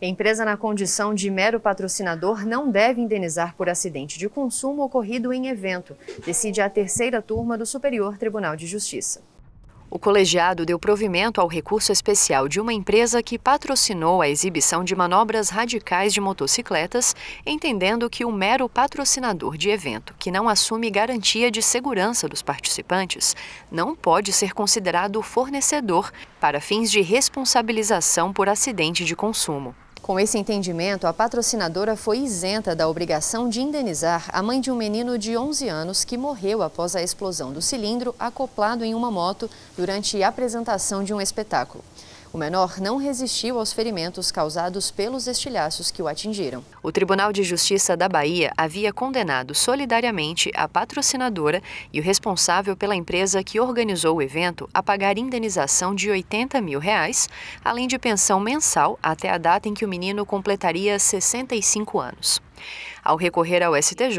Empresa na condição de mero patrocinador não deve indenizar por acidente de consumo ocorrido em evento, decide a terceira turma do Superior Tribunal de Justiça. O colegiado deu provimento ao recurso especial de uma empresa que patrocinou a exibição de manobras radicais de motocicletas, entendendo que o mero patrocinador de evento, que não assume garantia de segurança dos participantes, não pode ser considerado fornecedor para fins de responsabilização por acidente de consumo. Com esse entendimento, a patrocinadora foi isenta da obrigação de indenizar a mãe de um menino de 11 anos que morreu após a explosão do cilindro acoplado em uma moto durante a apresentação de um espetáculo. O menor não resistiu aos ferimentos causados pelos estilhaços que o atingiram. O Tribunal de Justiça da Bahia havia condenado solidariamente a patrocinadora e o responsável pela empresa que organizou o evento a pagar indenização de 80 mil reais, além de pensão mensal até a data em que o menino completaria 65 anos. Ao recorrer ao STJ,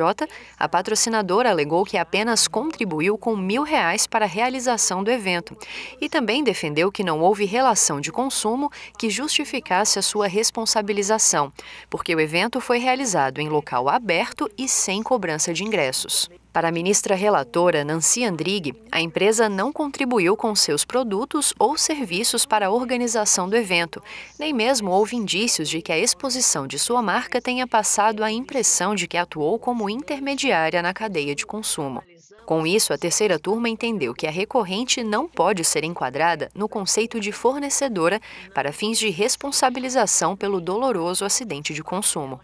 a patrocinadora alegou que apenas contribuiu com mil reais para a realização do evento e também defendeu que não houve relação de consumo que justificasse a sua responsabilização, porque o evento foi realizado em local aberto e sem cobrança de ingressos. Para a ministra relatora Nancy Andrighi, a empresa não contribuiu com seus produtos ou serviços para a organização do evento, nem mesmo houve indícios de que a exposição de sua marca tenha passado a impressão de que atuou como intermediária na cadeia de consumo. Com isso, a terceira turma entendeu que a recorrente não pode ser enquadrada no conceito de fornecedora para fins de responsabilização pelo doloroso acidente de consumo.